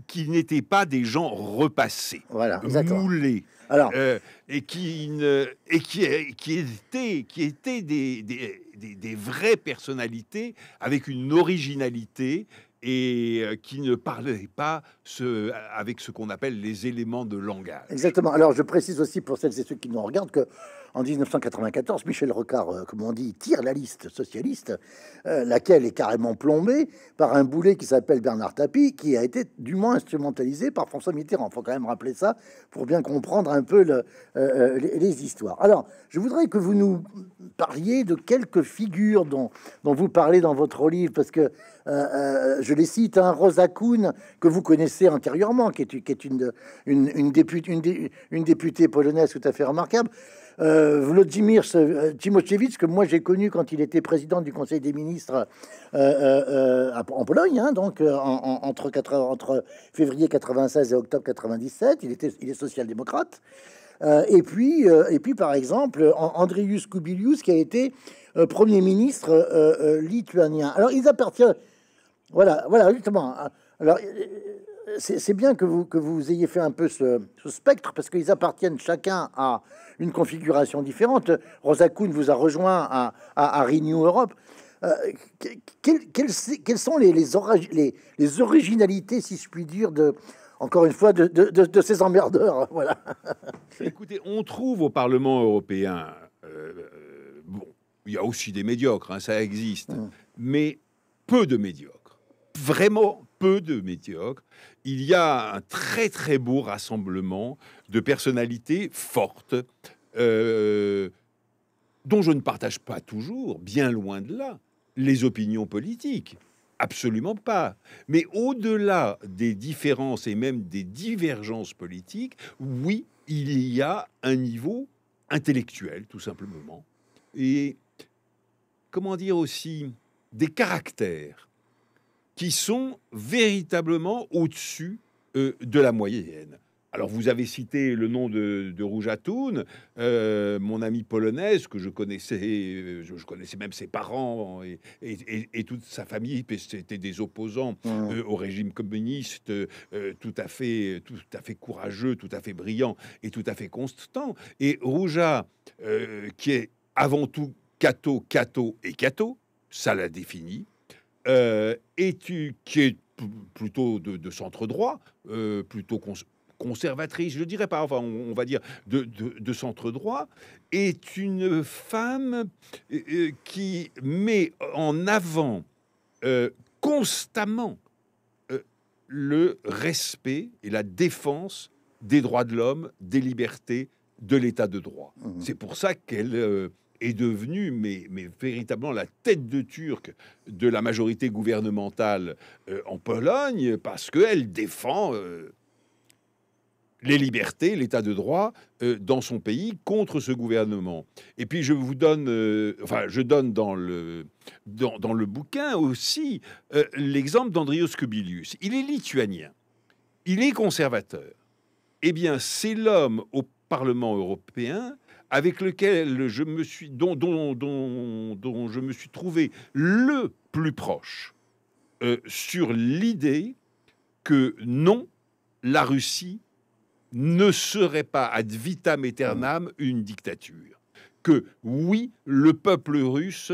qui n'étaient pas des gens repassés, voilà, moulés. Alors, euh, et qui et qui, euh, qui étaient, qui des vraies personnalités avec une originalité et qui ne parlaient pas ce, avec ce qu'on appelle les éléments de langage. Exactement. Alors je précise aussi pour celles et ceux qui nous regardent que en 1994, Michel Rocard, euh, comme on dit, tire la liste socialiste, euh, laquelle est carrément plombée par un boulet qui s'appelle Bernard Tapie, qui a été du moins instrumentalisé par François Mitterrand. Il faut quand même rappeler ça pour bien comprendre un peu euh, les, histoires. Alors, je voudrais que vous nous parliez de quelques figures dont, dont vous parlez dans votre livre, parce que je les cite, un hein, Rosa que vous connaissez antérieurement, qui est, une, députée, polonaise tout à fait remarquable. Euh, Vladimir euh, Timoshevitch, que moi j'ai connu quand il était président du Conseil des ministres euh, euh, en Pologne, hein, donc entre, février 96 et octobre 97, il, était, il est social-démocrate. et, puis, et puis, par exemple, Andrius Kubilius, qui a été Premier ministre lituanien. Alors, ils appartiennent... Voilà, voilà, justement. Hein. Alors, c'est bien que vous, que vous ayez fait un peu ce, spectre, parce qu'ils appartiennent chacun à une configuration différente. Rosa Kuhn vous a rejoint à, à, Renew Europe. Euh, quelles, sont les, les, originalités, si je puis dire, de, encore une fois, de, ces emmerdeurs *laughs* voilà. Écoutez, on trouve au Parlement européen, euh, euh, il y a aussi des médiocres, hein, ça existe, mm. mais peu de médiocres. Vraiment peu de médiocres. Il y a un très très beau rassemblement de personnalités fortes, euh, dont je ne partage pas toujours, bien loin de là, les opinions politiques. Absolument pas. Mais au-delà des différences et même des divergences politiques, oui, il y a un niveau intellectuel, tout simplement. Et comment dire aussi, des caractères qui sont véritablement au-dessus euh, de la moyenne. Alors vous avez cité le nom de, de Rouge euh, mon ami polonaise que je connaissais, euh, je, connaissais même ses parents et, toute sa famille, c'était des opposants mmh. euh, au régime communiste, tout à fait, tout à fait courageux, tout à fait brillant et tout à fait constant. Et Rouja, qui est avant tout cato, cato et cato, ça la définit et euh, qui est plutôt de, centre droit, euh, plutôt conservatrice, je dirais pas, enfin on, va dire de, centre droit, est une femme euh, qui met en avant constamment le respect et la défense des droits de l'homme, des libertés, de l'état de droit. Mmh. C'est pour ça qu'elle est devenu mais, mais véritablement la tête de turc de la majorité gouvernementale euh, en Pologne parce qu'elle défend euh, les libertés, l'état de droit euh, dans son pays contre ce gouvernement. Et puis je vous donne, enfin je donne dans le, dans, le bouquin aussi l'exemple d'Andrius Kubilius. Il est lituanien, il est conservateur. Eh bien c'est l'homme au Parlement européen avec lequel je me suis, dont, je me suis trouvé le plus proche euh, sur l'idée que non, la Russie ne serait pas ad vitam aeternam hmm. une dictature. Que oui, le peuple russe,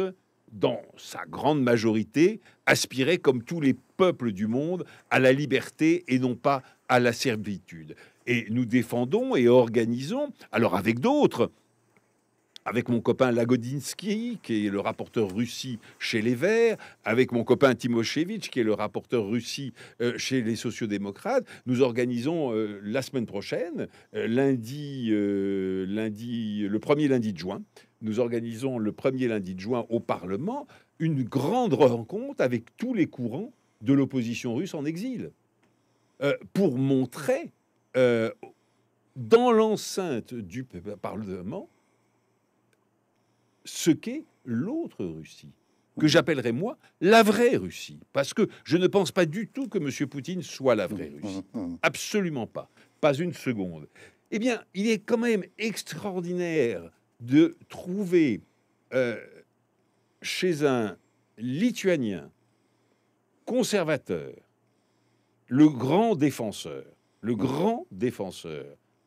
dans sa grande majorité, aspirait, comme tous les peuples du monde, à la liberté et non pas à la servitude. Et nous défendons et organisons, alors avec d'autres, avec mon copain Lagodinsky, qui est le rapporteur Russie chez les Verts, avec mon copain Timoshevitch, qui est le rapporteur Russie euh, chez les sociodémocrates. Nous organisons euh, la semaine prochaine, euh, lundi, lundi, le premier lundi de juin, nous organisons le premier lundi de juin au Parlement une grande rencontre avec tous les courants de l'opposition russe en exil pour montrer dans l'enceinte du Parlement ce qu'est l'autre Russie que j'appellerais moi la vraie Russie, parce que je ne pense pas du tout que M. Poutine soit la vraie mm, Russie. Mm, mm. Absolument pas. Pas une seconde. Eh bien, il est quand même extraordinaire de trouver euh, chez un lituanien conservateur, le grand défenseur, le grand défenseur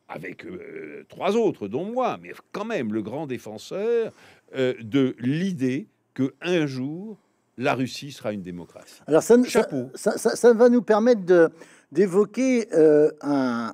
avec euh, trois autres, dont moi, mais quand même le grand défenseur euh, de l'idée que un jour la Russie sera une démocratie. Alors ça, ça, va nous permettre de, d'évoquer euh, un,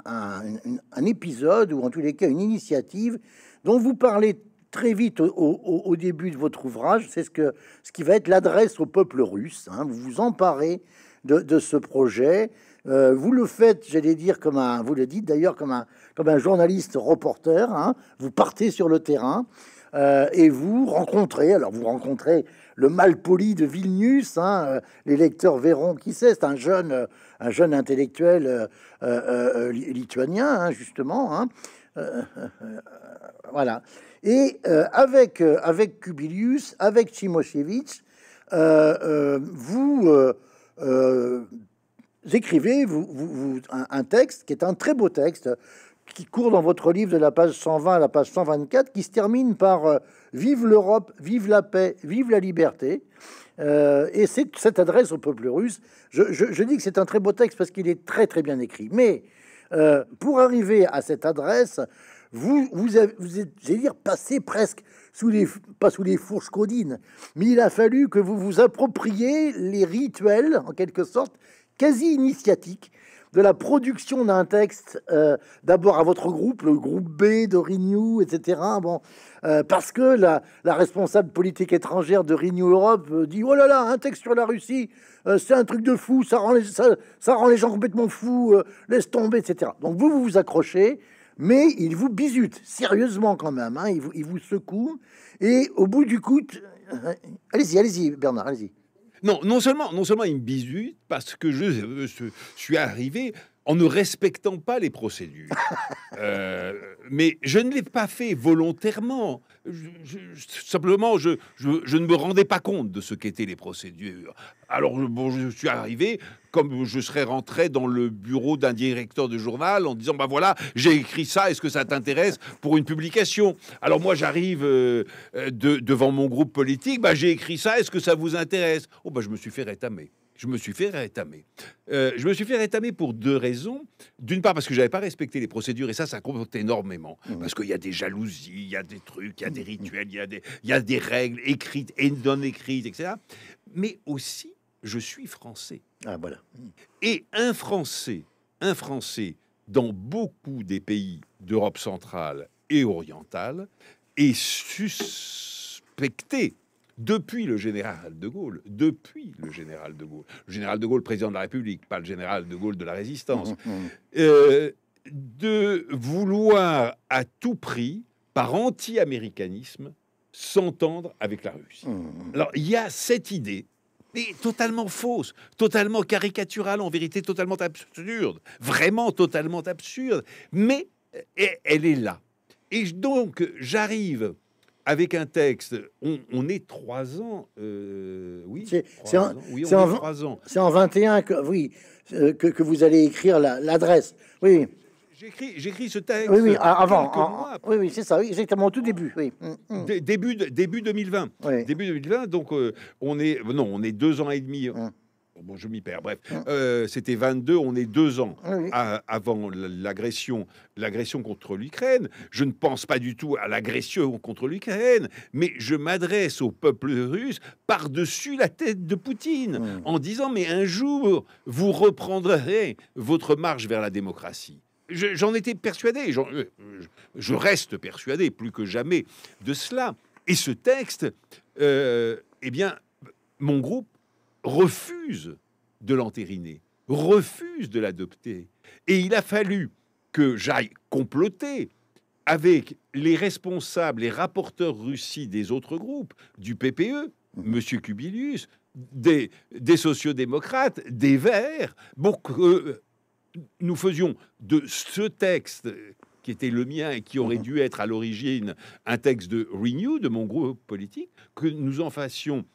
épisode, ou en tous les cas une initiative, dont vous parlez très vite au, début de votre ouvrage. C'est ce, que, ce qui va être l'adresse au peuple russe. Hein. Vous vous emparez de, de ce projet. Euh, vous le faites, j'allais dire, comme un, vous le dites d'ailleurs, comme un, comme un journaliste reporter. Hein. vous partez sur le terrain euh, et vous rencontrez, alors vous rencontrez le malpoli de Vilnius, hein, euh, les lecteurs verront qui c'est, c'est un jeune, un jeune intellectuel lituanien, hein, justement. Hein. voilà. Et avec, avec Kubilius, avec Timoshevitch, vous écrivez vous, un, texte qui est un très beau texte qui court dans votre livre de la page 120 à la page 124, qui se termine par euh, Vive l'Europe, vive la paix, vive la liberté. Euh, et c'est cette adresse au peuple russe. Je, dis que c'est un très beau texte parce qu'il est très très bien écrit. Mais euh, pour arriver à cette adresse, vous, vous, êtes, dire, passé presque sous les, pas sous les fourches codines, mais il a fallu que vous vous appropriez les rituels, en quelque sorte, quasi initiatique de la production d'un texte euh, d'abord à votre groupe, le groupe B de Renew, etc. Bon, euh, parce que la, responsable politique étrangère de Renew Europe euh, dit oh là là, un texte sur la Russie, c'est un truc de fou, ça rend les, ça, rend les gens complètement fous, laisse tomber, etc. Donc vous vous accrochez, mais il vous bizute, sérieusement quand même, hein, il, vous, il vous secoue et au bout du coup, allez-y, allez-y, Bernard, allez-y. Non, non seulement, non seulement il me parce que je euh, suis arrivé en ne respectant pas les procédures. *laughs* Euh, mais je ne l'ai pas fait volontairement. simplement, je, ne me rendais pas compte de ce qu'étaient les procédures. Alors, je suis arrivé comme je serais rentré dans le bureau d'un directeur de journal en disant, bah voilà, j'ai écrit ça, est-ce que ça t'intéresse pour une publication Alors moi, j'arrive euh, devant mon groupe politique, bah j'ai écrit ça, est-ce que ça vous intéresse Oh, bah je me suis fait rétamer je me suis fait rétamer. Euh, je me suis fait rétamer pour deux raisons. D'une part, parce que j'avais pas respecté les procédures, et ça, ça compte énormément. Mmh. Parce qu'il y a des jalousies, il y a des trucs, il y a des mmh. rituels, il y, a des, il y a des règles écrites et non écrites, etc. Mais aussi, je suis français. Ah, voilà. Et un Français, un Français, dans beaucoup des pays d'Europe centrale et orientale, est suspecté depuis le général de Gaulle, depuis le général de Gaulle, le général de Gaulle président de la République, pas le général de Gaulle de la Résistance, mmh, mmh. Euh, de vouloir à tout prix, par anti-américanisme, s'entendre avec la Russie. Mmh, Alors il y a cette idée, mais totalement fausse, totalement caricaturale, en vérité totalement absurde, vraiment totalement absurde, mais euh, elle est là. Et donc j'arrive avec un texte, on, est trois ans, euh, oui, c'est en, oui, en, en, 21 que, oui, euh, que, vous allez écrire l'adresse, oui. J'écris ce texte. Oui, oui, avant. oui, oui, c'est ça, oui, exactement, au tout début. Oui. Mm, mm. Début, début 2020. Début 2020, donc euh, on est. Non, on est deux ans et demi. Hein. Mm. Bon, je m'y perds. Bref, ah. euh, c'était 22. On est deux ans ah avant l'agression, l'agression contre l'Ukraine. Je ne pense pas du tout à l'agression contre l'Ukraine, mais je m'adresse au peuple russe par-dessus la tête de Poutine ah. en disant mais un jour vous reprendrez votre marche vers la démocratie. J'en étais persuadé. Euh, je, reste persuadé plus que jamais de cela. Et ce texte, euh, eh bien, mon groupe refuse de l'entériner, refuse de l'adopter. Et il a fallu que j'aille comploter avec les responsables, les rapporteurs russie des autres groupes, du PPE, mmh. M. Kubilius, des, des sociodémocrates, des Verts, pour que euh, nous faisions de ce texte qui était le mien et qui aurait mmh. dû être à l'origine un texte de Renew, de mon groupe politique, que nous en fassions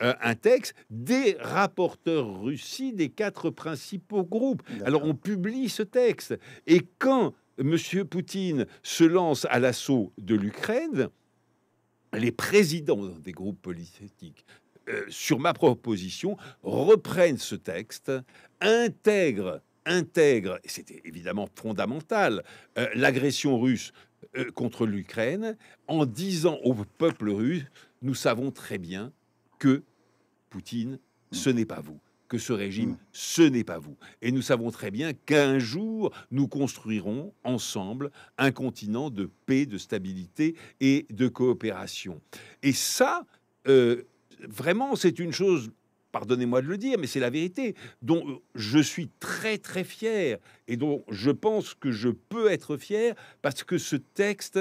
un texte des rapporteurs russie des quatre principaux groupes. Alors on publie ce texte. Et quand M. Poutine se lance à l'assaut de l'Ukraine, les présidents des groupes politiques, euh, sur ma proposition, reprennent ce texte, intègrent, intègrent, et c'était évidemment fondamental, euh, l'agression russe euh, contre l'Ukraine, en disant au peuple russe, nous savons très bien que Poutine, mm. ce n'est pas vous que ce régime, mm. ce n'est pas vous. Et nous savons très bien qu'un jour, nous construirons ensemble un continent de paix, de stabilité et de coopération. Et ça, euh, vraiment, c'est une chose, pardonnez-moi de le dire, mais c'est la vérité, dont euh, je suis très très fier et dont je pense que je peux être fier parce que ce texte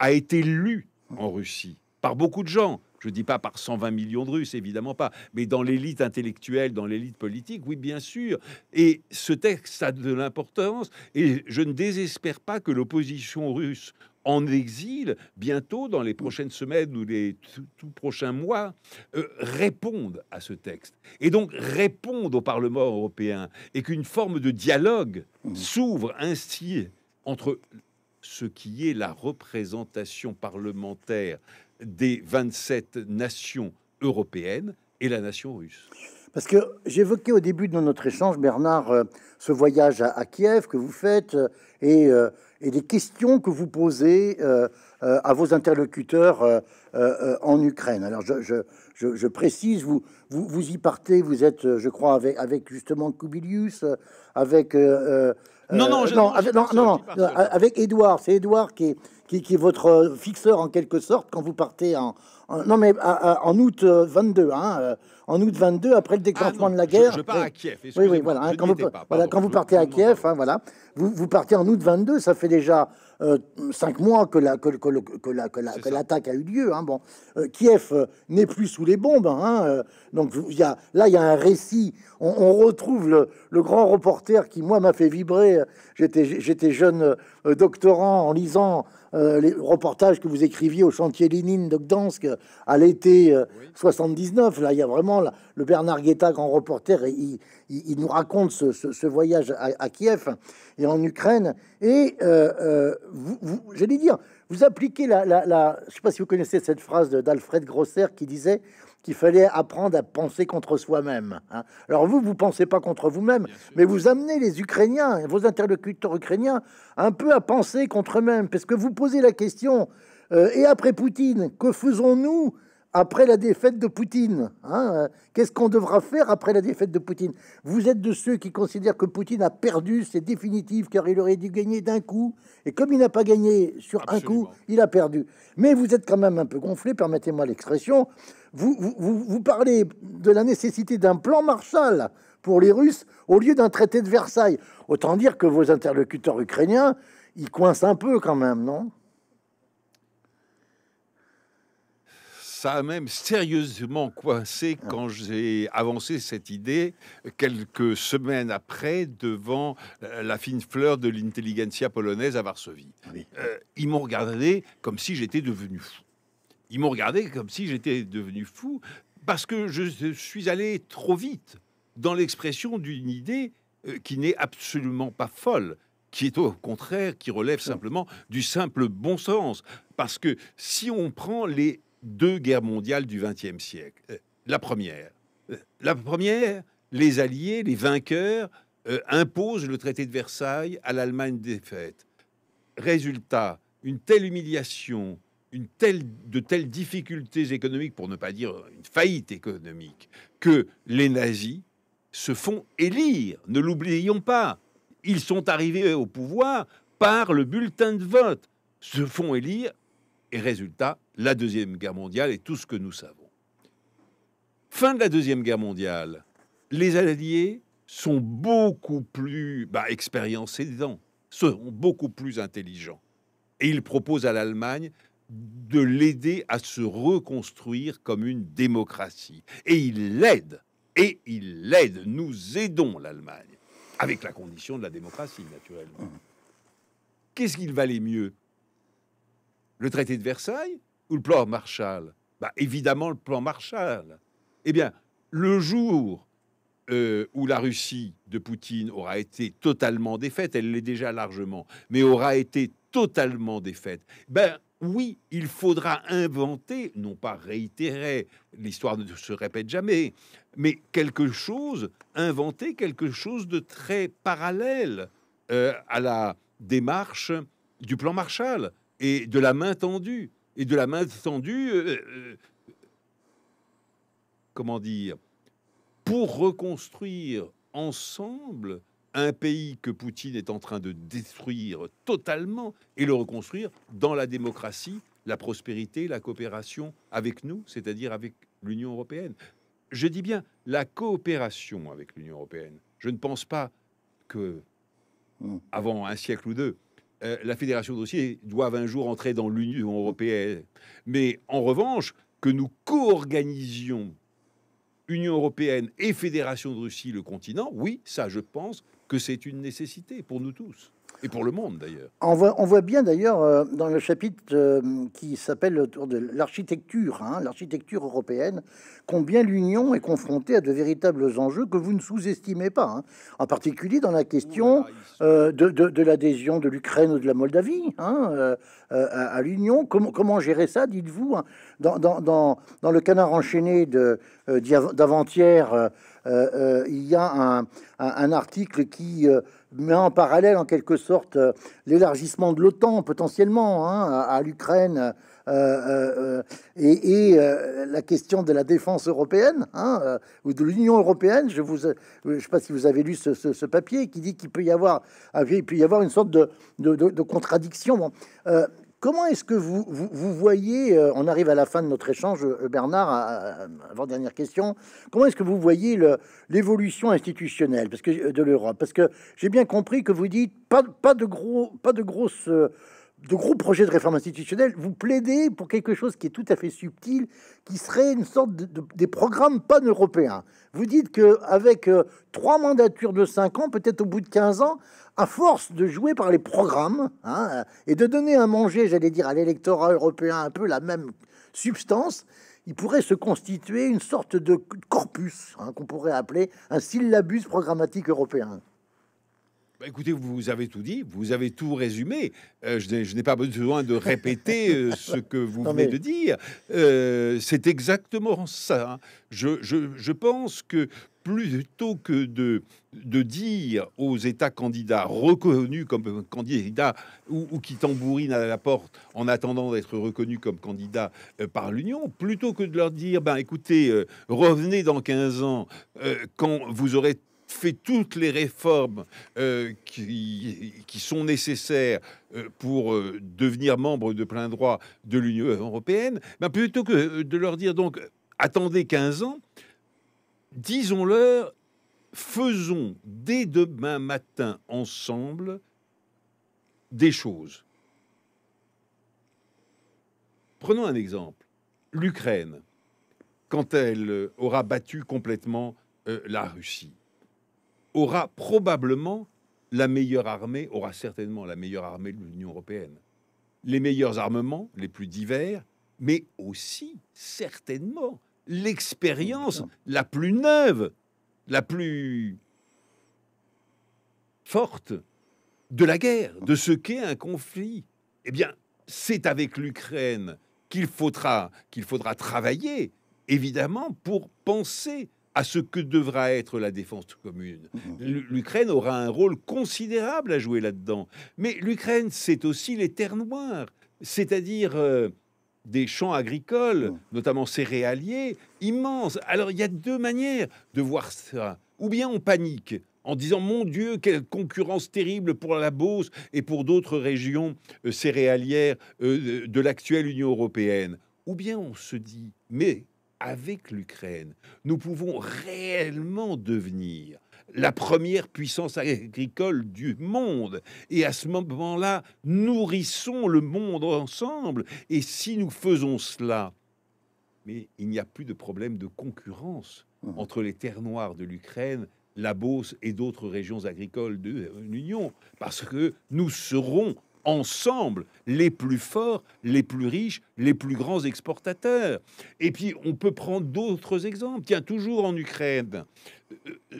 a été lu en Russie par beaucoup de gens je ne dis pas par 120 millions de Russes, évidemment pas, mais dans l'élite intellectuelle, dans l'élite politique, oui, bien sûr. Et ce texte a de l'importance, et je ne désespère pas que l'opposition russe en exil, bientôt, dans les prochaines semaines ou les tout, prochains mois, euh, réponde à ce texte. Et donc réponde au Parlement européen. Et qu'une forme de dialogue s'ouvre ainsi entre ce qui est la représentation parlementaire des 27 nations européennes et la nation russe. Parce que j'évoquais au début de notre échange, Bernard, euh, ce voyage à, Kiev que vous faites euh, euh, et, des questions que vous posez à vos interlocuteurs en Ukraine. Alors, je, précise, vous, vous, y partez, vous êtes, je crois, avec, justement Kubilius, avec. non, non, non, avec, non, non, non, avec Édouard. C'est Édouard qui est, qui, est votre euh, fixeur en quelque sorte quand vous partez en, non mais en août 22, euh, hein, euh, en août 22 après le ah, déclenchement de la guerre. Je, pars à Kiev. Oui, oui, voilà. Hein, quand, vous, partez à Kiev, hein, voilà, vous, vous, partez en août 22, ça fait déjà cinq mois que la que, que, que l'attaque a eu lieu. Hein, bon, Kiev n'est plus sous les bombes. Hein, donc il là il y a un récit. On, retrouve le, grand reporter qui moi m'a fait vibrer. J'étais j'étais jeune doctorant en lisant euh, les reportages que vous écriviez au chantier Lénine de euh, à l'été 79. Euh, Là, il y a vraiment le Bernard Guetta, grand reporter, et il, nous raconte ce, voyage à, Kiev et en Ukraine. Et vous, j'allais dire, vous appliquez la, la, la, je sais pas si vous connaissez cette phrase d'Alfred Grosser qui disait qu'il fallait apprendre à penser contre soi-même. Hein. Alors vous, vous pensez pas contre vous-même, mais vous amenez les Ukrainiens, vos interlocuteurs ukrainiens, un peu à penser contre eux-mêmes, parce que vous posez la question. Euh, et après Poutine, que faisons-nous après la défaite de Poutine hein, Qu'est-ce qu'on devra faire après la défaite de Poutine Vous êtes de ceux qui considèrent que Poutine a perdu, c'est définitif, car il aurait dû gagner d'un coup. Et comme il n'a pas gagné sur un coup, il a perdu. Mais vous êtes quand même un peu gonflé, permettez-moi l'expression. Vous, vous parlez de la nécessité d'un plan Marshall pour les Russes au lieu d'un traité de Versailles. Autant dire que vos interlocuteurs ukrainiens, ils coincent un peu quand même, non ça a même sérieusement coincé ah. quand j'ai avancé cette idée euh, quelques semaines après devant euh, la fine fleur de l'intelligentsia polonaise à Varsovie. Euh, ils m'ont regardé comme si j'étais devenu fou. Ils m'ont regardé comme si j'étais devenu fou parce que je suis allé trop vite dans l'expression d'une idée qui n'est absolument pas folle qui est au contraire, qui relève ah. simplement du simple bon sens. Parce que si on prend les deux guerres mondiales du XXe siècle. Euh, la première. Euh, la première, les Alliés, les vainqueurs, euh, imposent le traité de Versailles à l'Allemagne défaite. Résultat, une telle humiliation, une telle, de telles difficultés économiques, pour ne pas dire une faillite économique, que les nazis se font élire. Ne l'oublions pas. Ils sont arrivés au pouvoir par le bulletin de vote, se font élire et résultat, la Deuxième Guerre mondiale est tout ce que nous savons. Fin de la Deuxième Guerre mondiale, les Alliés sont beaucoup plus bah, expérimentés dedans, sont beaucoup plus intelligents. Et ils proposent à l'Allemagne de l'aider à se reconstruire comme une démocratie. Et ils l'aident. Et ils l'aident. Nous aidons l'Allemagne. Avec la condition de la démocratie, naturellement. Mmh. Qu'est-ce qu'il valait mieux le traité de Versailles ou le plan Marshall bah, Évidemment, le plan Marshall. Eh bien, le jour euh, où la Russie de Poutine aura été totalement défaite, elle l'est déjà largement, mais aura été totalement défaite, ben oui, il faudra inventer, non pas réitérer, l'histoire ne se répète jamais, mais quelque chose, inventer quelque chose de très parallèle euh, à la démarche du plan Marshall et de la main tendue. Et de la main tendue, euh, euh, comment dire, pour reconstruire ensemble un pays que Poutine est en train de détruire totalement et le reconstruire dans la démocratie, la prospérité, la coopération avec nous, c'est-à-dire avec l'Union européenne. Je dis bien la coopération avec l'Union européenne. Je ne pense pas que, mm. avant un siècle ou deux, euh, la fédération de Russie doit un jour entrer dans l'Union européenne. Mais en revanche, que nous co-organisions Union européenne et fédération de Russie le continent, oui, ça je pense que c'est une nécessité pour nous tous. Et pour le monde d'ailleurs. On voit, on voit bien d'ailleurs euh, dans le chapitre euh, qui s'appelle autour de l'architecture, hein, l'architecture européenne, combien l'Union est confrontée à de véritables enjeux que vous ne sous-estimez pas, hein. en particulier dans la question euh, de, l'adhésion de, l'Ukraine ou de la Moldavie hein, à, l'Union. Comment, gérer ça, dites-vous, dans, dans, dans, le canard enchaîné d'avant-hier euh, euh, il y a un, article qui euh, met en parallèle en quelque sorte l'élargissement de l'OTAN potentiellement hein, à, l'Ukraine. et, la question de la défense européenne hein, ou de l'Union européenne. Je vous, sais pas si vous avez lu ce, papier qui dit qu'il peut y avoir, ah, peut y avoir une sorte de, contradiction. Comment est-ce que vous, vous, voyez, euh, on arrive à la fin de notre échange, euh, Bernard, avant dernière question, comment est-ce que vous voyez l'évolution institutionnelle parce que, euh, de l'Europe Parce que j'ai bien compris que vous dites pas, de gros, pas de grosses, de gros projets de réforme institutionnelle. Vous plaidez pour quelque chose qui est tout à fait subtil, qui serait une sorte de, des programmes pan-européens. Vous dites qu'avec trois mandatures de cinq ans, peut-être au bout de 15 ans, à force de jouer par les programmes hein, euh, et de donner à manger, j'allais dire, à l'électorat européen un peu la même substance, il pourrait se constituer une sorte de corpus hein, qu'on pourrait appeler un syllabus programmatique européen. Bah, écoutez, vous avez tout dit, vous avez tout résumé. Euh, je n'ai pas besoin de répéter euh, *laughs* ce que vous venez de dire. C'est exactement ça. Hein. Je, je, je pense que plutôt que de, de dire aux États candidats reconnus comme candidats ou, qui tambourinent à la porte en attendant d'être reconnus comme candidats euh, par l'Union, plutôt que de leur dire, ben écoutez, euh, revenez dans 15 ans euh, quand vous aurez fait toutes les réformes qui, qui, sont nécessaires pour devenir membre de plein droit de l'Union européenne, ben, plutôt que de leur dire donc attendez 15 ans, disons leur faisons dès demain matin ensemble des choses. Prenons un exemple. L'Ukraine, quand elle aura battu complètement euh, la Russie, aura probablement la meilleure armée, aura certainement la meilleure armée de l'Union européenne, les meilleurs armements, les plus divers, mais aussi certainement l'expérience la plus neuve, la plus forte de la guerre, de ce qu'est un conflit. Eh bien, c'est avec l'Ukraine qu'il faudra, qu'il faudra travailler, évidemment, pour penser à ce que devra être la défense commune. Mmh. L'Ukraine aura un rôle considérable à jouer là-dedans. Mais l'Ukraine, c'est aussi les terres noires, c'est-à-dire euh, des champs agricoles, mmh. notamment céréaliers, immenses. Alors il y a deux manières de voir ça. Ou bien on panique en disant mon Dieu, quelle concurrence terrible pour la Beauce et pour d'autres régions euh, céréalières euh, de l'actuelle Union européenne. Ou bien on se dit, mais avec l'Ukraine, nous pouvons réellement devenir la première puissance agricole du monde. Et à ce moment-là, nourrissons le monde ensemble. Et si nous faisons cela, mais il n'y a plus de problème de concurrence mmh. entre les terres noires de l'Ukraine, la Beauce et d'autres régions agricoles de euh, l'Union, parce que nous serons ensemble les plus forts, les plus riches, les plus grands exportateurs. Et puis on peut prendre d'autres exemples. Tiens, toujours en Ukraine, euh, euh,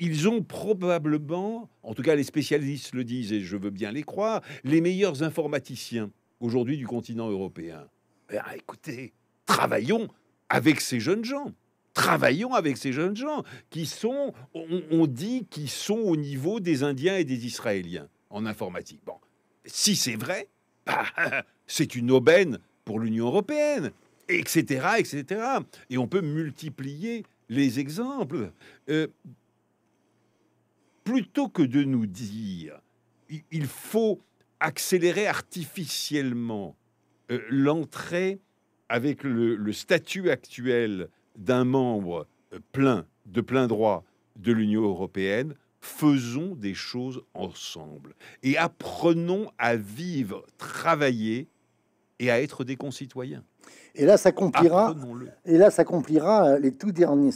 ils ont probablement, en tout cas les spécialistes le disent et je veux bien les croire, les meilleurs informaticiens aujourd'hui du continent européen. Ben, écoutez, travaillons avec ces jeunes gens. Travaillons avec ces jeunes gens qui sont, on, dit, qui sont au niveau des Indiens et des Israéliens en informatique. Bon, si c'est vrai, bah, *laughs* c'est une aubaine pour l'Union européenne, etc., etc. Et on peut multiplier les exemples. Euh, plutôt que de nous dire il faut accélérer artificiellement euh, l'entrée avec le, statut actuel d'un membre euh, plein de plein droit de l'Union européenne, faisons des choses ensemble et apprenons à vivre, travailler et à être des concitoyens. Et là, s'accomplira. Et là, s'accomplira euh, les tout derniers.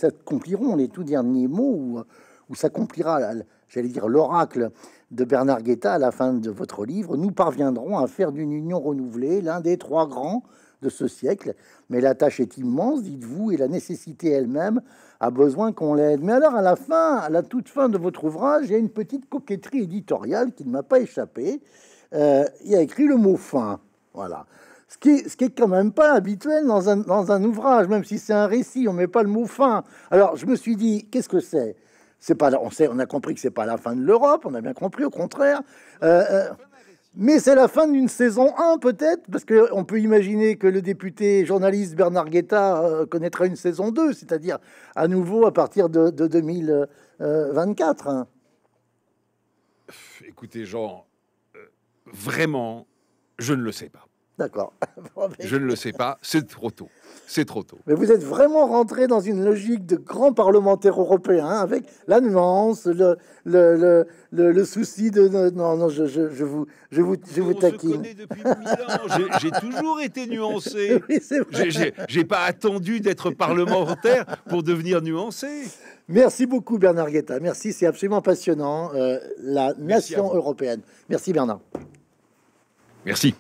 les tout derniers mots où s'accomplira, j'allais dire, l'oracle de Bernard Guetta à la fin de votre livre, nous parviendrons à faire d'une union renouvelée l'un des trois grands de ce siècle. Mais la tâche est immense, dites-vous, et la nécessité elle-même a besoin qu'on l'aide. Mais alors, à la fin, à la toute fin de votre ouvrage, il y a une petite coquetterie éditoriale qui ne m'a pas échappé. Euh, il y a écrit le mot fin. Voilà. Ce qui, est, ce qui est quand même pas habituel dans un, dans un ouvrage, même si c'est un récit, on met pas le mot fin. Alors je me suis dit, qu'est-ce que c'est c'est pas, on, sait, on a compris que c'est pas la fin de l'Europe, on a bien compris, au contraire. Euh, euh, mais c'est la fin d'une saison 1 peut-être, parce qu'on peut imaginer que le député journaliste Bernard Guetta euh, connaîtra une saison 2, c'est-à-dire à nouveau à partir de, 2024. Hein. Écoutez Jean, vraiment, je ne le sais pas. D'accord. *laughs* Je ne le sais pas, c'est trop tôt. C'est trop tôt. Mais vous êtes vraiment rentré dans une logique de grand parlementaire européen, hein, avec la nuance, le, le, le, souci de... Non, non, je, je, je vous, je vous, je vous taquine. J'ai toujours été nuancé. *laughs* J'ai pas attendu d'être parlementaire pour devenir nuancé. Merci beaucoup Bernard Guetta. Merci, c'est absolument passionnant. Euh, la nation européenne. Merci Bernard. Merci.